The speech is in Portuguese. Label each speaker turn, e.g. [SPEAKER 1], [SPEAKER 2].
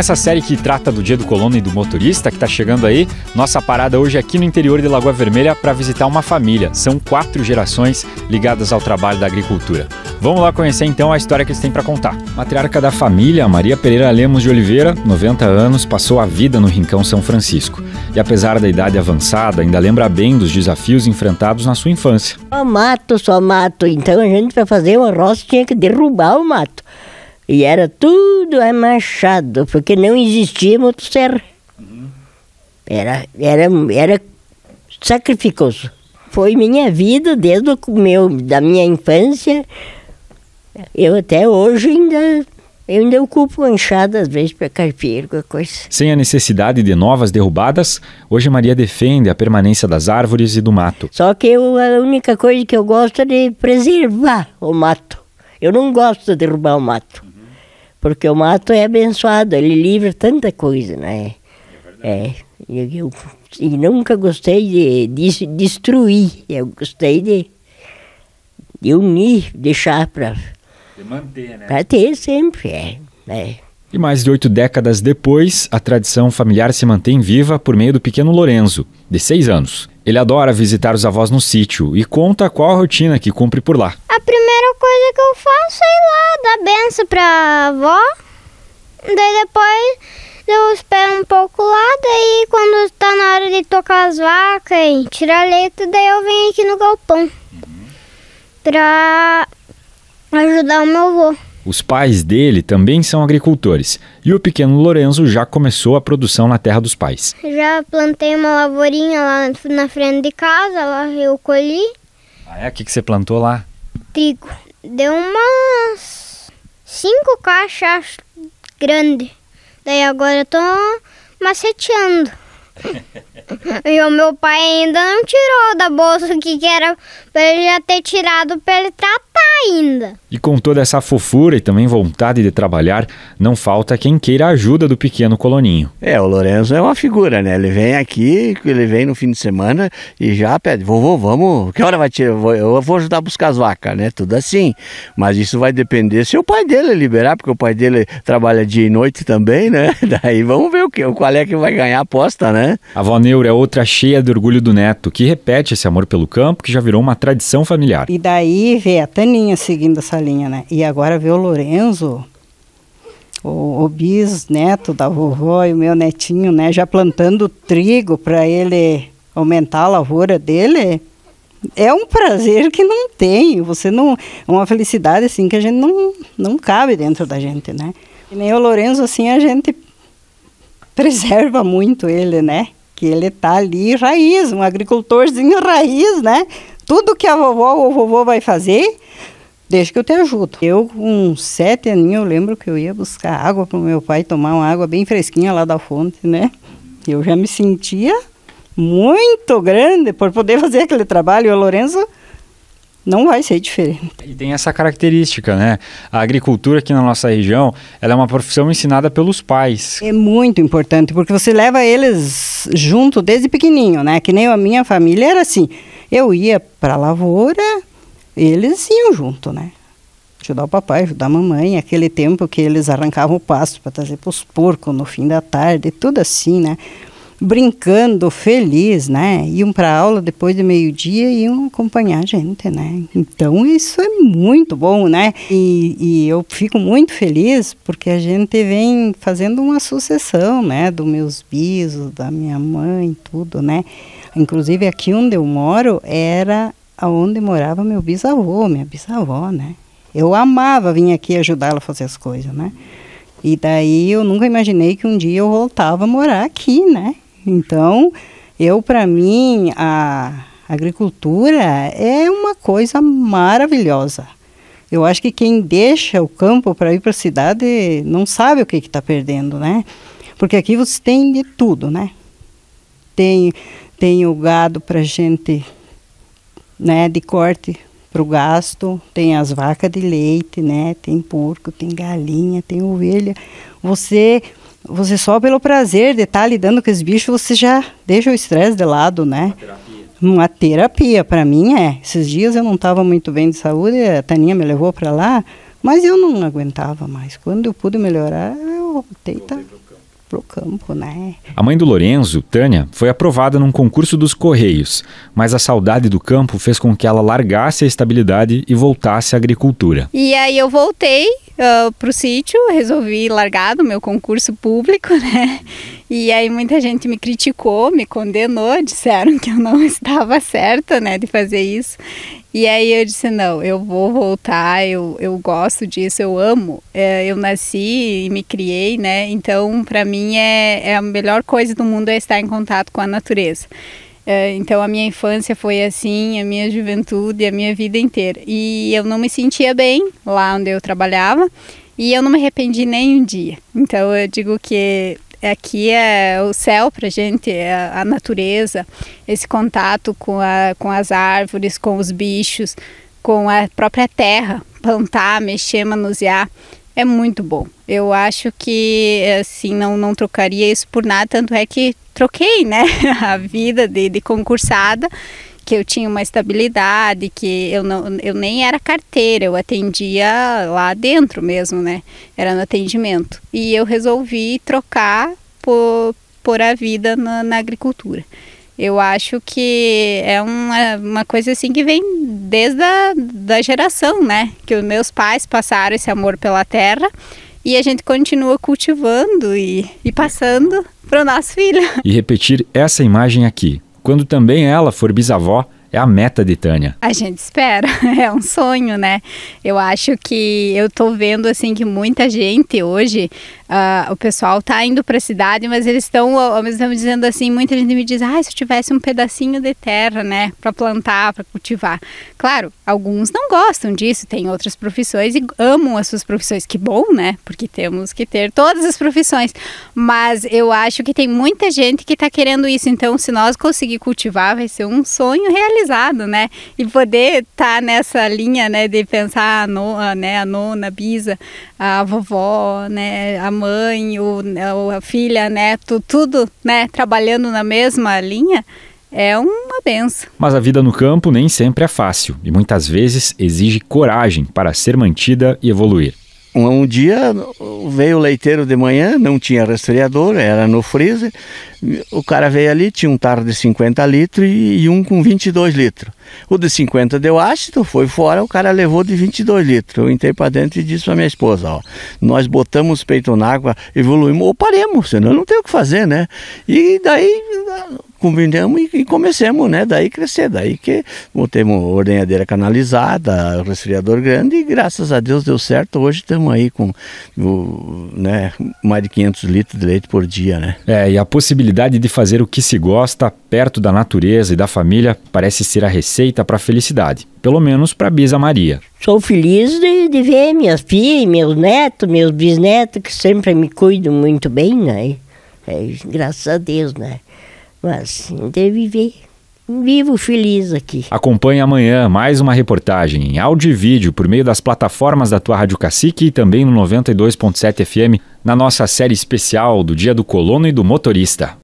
[SPEAKER 1] Nessa série que trata do dia do colono e do motorista que está chegando aí, nossa parada hoje é aqui no interior de Lagoa Vermelha para visitar uma família. São quatro gerações ligadas ao trabalho da agricultura. Vamos lá conhecer então a história que eles têm para contar. Matriarca da família, Maria Pereira Lemos de Oliveira, 90 anos, passou a vida no Rincão São Francisco. E apesar da idade avançada, ainda lembra bem dos desafios enfrentados na sua infância.
[SPEAKER 2] Só
[SPEAKER 3] mato, só mato. Então a gente para fazer uma roça, tinha que derrubar o mato. E era tudo amachado, porque não existia motosserra. Era, era, era sacrificoso. Foi minha vida desde o meu, da minha infância. Eu até hoje ainda eu ainda ocupo enxada às vezes para carpir, alguma coisa.
[SPEAKER 1] Sem a necessidade de novas derrubadas, hoje Maria defende a permanência das árvores e do mato.
[SPEAKER 3] Só que eu, a única coisa que eu gosto é de preservar o mato. Eu não gosto de derrubar o mato. Porque o mato é abençoado, ele livra tanta coisa, né? É, e é, eu, e nunca gostei de, de, destruir, eu gostei de, de unir, deixar para.
[SPEAKER 1] De manter, né? Para
[SPEAKER 3] ter sempre, é,
[SPEAKER 1] é. E mais de oito décadas depois, a tradição familiar se mantém viva por meio do pequeno Lorenzo, de seis anos. Ele adora visitar os avós no sítio e conta qual a rotina que cumpre por lá.
[SPEAKER 3] A primeira coisa que eu faço é criança pra avó. Daí depois eu espero um pouco lá, daí quando está na hora de tocar as vacas e tirar leite, daí eu venho aqui no galpão uhum. ajudar o meu avô.
[SPEAKER 1] Os pais dele também são agricultores e o pequeno Lorenzo já começou a produção na terra dos pais.
[SPEAKER 3] Já plantei uma lavourinha lá na frente de casa, lá eu colhi.
[SPEAKER 1] Ah, é? O que, que você plantou lá?
[SPEAKER 3] Trigo. Deu umas cinco caixas grandes. Daí agora eu tô maceteando. e o meu pai ainda não tirou da bolsa o que, que era pra ele já ter tirado pra ele tratar ainda.
[SPEAKER 1] E com toda essa fofura e também vontade de trabalhar, não falta quem queira a ajuda do pequeno coloninho. É, o Lorenzo é uma figura, né? Ele
[SPEAKER 2] vem aqui, ele vem no fim de semana e já pede, vovô, vamos, que hora vai tirar? Eu vou ajudar a buscar as vacas, né? Tudo assim. Mas isso vai depender se o pai dele liberar, porque o pai
[SPEAKER 1] dele trabalha dia e noite também, né? Daí vamos ver o que, qual é que vai ganhar a aposta, né? A avó Neura é outra cheia de orgulho do neto, que repete esse amor pelo campo, que já virou uma tradição familiar.
[SPEAKER 4] E daí vê a Taninha seguindo essa linha, né? E agora vê o Lorenzo o, o bisneto da vovó e o meu netinho, né, já plantando trigo para ele aumentar a lavoura dele, é um prazer que não tem, você não, é uma felicidade assim que a gente não, não cabe dentro da gente, né? E nem o Lourenço assim a gente preserva muito ele, né? Que ele tá ali raiz, um agricultorzinho raiz, né? Tudo que a vovó ou o vovô vai fazer, Desde que eu te ajudo. Eu, com sete aninhos, eu lembro que eu ia buscar água para o meu pai tomar uma água bem fresquinha lá da fonte, né? Eu já me sentia muito grande por poder fazer aquele trabalho. E o Lourenço não vai ser diferente.
[SPEAKER 1] E tem essa característica, né? A agricultura aqui na nossa região, ela é uma profissão ensinada pelos pais. É muito importante, porque você leva eles
[SPEAKER 4] junto desde pequenininho, né? Que nem a minha família era assim. Eu ia para a lavoura, eles iam junto, né? Ajudar o papai, ajudar a mamãe, aquele tempo que eles arrancavam o pasto para trazer para os porcos no fim da tarde, tudo assim, né? Brincando, feliz, né? Iam para aula depois do meio-dia e iam acompanhar a gente, né? Então isso é muito bom, né? E, e eu fico muito feliz porque a gente vem fazendo uma sucessão, né? Dos meus bisos, da minha mãe, tudo, né? Inclusive aqui onde eu moro era aonde morava meu bisavô, minha bisavó, né? Eu amava vir aqui ajudá-la a fazer as coisas, né? E daí eu nunca imaginei que um dia eu voltava a morar aqui, né? Então, eu para mim a agricultura é uma coisa maravilhosa. Eu acho que quem deixa o campo para ir para a cidade não sabe o que está perdendo, né? Porque aqui você tem de tudo, né? Tem, tem o gado para gente né, de corte para o gasto, tem as vacas de leite, né, tem porco, tem galinha, tem ovelha. Você você só pelo prazer de estar tá lidando com esses bichos, você já deixa o estresse de lado, né? Uma terapia. para mim é. Esses dias eu não estava muito bem de saúde, a Taninha me levou para lá, mas eu não aguentava mais. Quando eu pude melhorar, eu voltei, tá? voltei tá? para o campo, né?
[SPEAKER 1] A mãe do Lorenzo, Tânia, foi aprovada num concurso dos Correios, mas a saudade do campo fez com que ela largasse a estabilidade e voltasse à agricultura.
[SPEAKER 2] E aí eu voltei uh, ah, para o sítio, resolvi largar do meu concurso público, né? E aí muita gente me criticou, me condenou, disseram que eu não estava certa, né, de fazer isso. E aí eu disse, não, eu vou voltar, eu, eu gosto disso, eu amo. É, eu nasci e me criei, né, então para mim é, é a melhor coisa do mundo é estar em contato com a natureza. É, então a minha infância foi assim, a minha juventude, a minha vida inteira. E eu não me sentia bem lá onde eu trabalhava e eu não me arrependi nem um dia. Então eu digo que Aqui é o céu para gente, é a natureza, esse contato com, a, com as árvores, com os bichos, com a própria terra, plantar, mexer, manusear, é muito bom. Eu acho que assim não não trocaria isso por nada, tanto é que troquei, né, a vida de, de concursada que eu tinha uma estabilidade, que eu, não, eu nem era carteira, eu atendia lá dentro mesmo, né? Era no atendimento. E eu resolvi trocar por, por a vida na, na agricultura. Eu acho que é uma, uma coisa assim que vem desde a da geração, né? Que os meus pais passaram esse amor pela terra e a gente continua cultivando e, e passando para o nosso filho.
[SPEAKER 1] E repetir essa imagem aqui quando também ela for bisavó é a meta de Tânia.
[SPEAKER 2] A gente espera, é um sonho, né? Eu acho que eu tô vendo assim que muita gente hoje, uh, o pessoal tá indo para a cidade, mas eles estão ao mesmo tempo dizendo assim, muita gente me diz, ah, se eu tivesse um pedacinho de terra, né, para plantar, para cultivar. Claro, alguns não gostam disso, tem outras profissões e amam as suas profissões, que bom, né? Porque temos que ter todas as profissões. Mas eu acho que tem muita gente que tá querendo isso, então se nós conseguir cultivar, vai ser um sonho realizado né? E poder estar tá nessa linha, né, de pensar a nona, né, a nona, a bisa, a vovó, né, a mãe, né, o, a filha, neto, tudo, né, trabalhando na mesma linha, é uma benção.
[SPEAKER 1] Mas a vida no campo nem sempre é fácil e muitas vezes exige coragem para ser mantida e evoluir. Um, um dia veio o leiteiro de manhã, não tinha resfriador, era no freezer. O cara veio
[SPEAKER 2] ali, tinha um tarro de 50 litros e, e um com 22 litros. O de 50 deu ácido, foi fora, o cara levou de 22 litros. Eu entrei para dentro e disse para minha esposa: ó, nós botamos o peito na água, evoluímos, ou paremos, senão não tem o que fazer, né? E daí combinamos e, e né? Daí crescer, daí que botemos ordenhadeira canalizada, resfriador grande e graças a Deus deu certo. Hoje estamos aí com
[SPEAKER 1] o, né, mais de 500 litros de leite por dia, né? É, e a possibilidade de fazer o que se gosta perto da natureza e da família parece ser a receita para a felicidade, pelo menos para Bisa Maria.
[SPEAKER 3] Sou feliz de, de ver minhas filhas, meus netos, meus bisnetos, que sempre me cuidam muito bem, né? É, graças a Deus, né? Mas deve viver vivo feliz aqui.
[SPEAKER 1] Acompanhe amanhã mais uma reportagem em áudio e vídeo por meio das plataformas da tua Rádio Cacique e também no 92.7 FM na nossa série especial do Dia do Colono e do Motorista.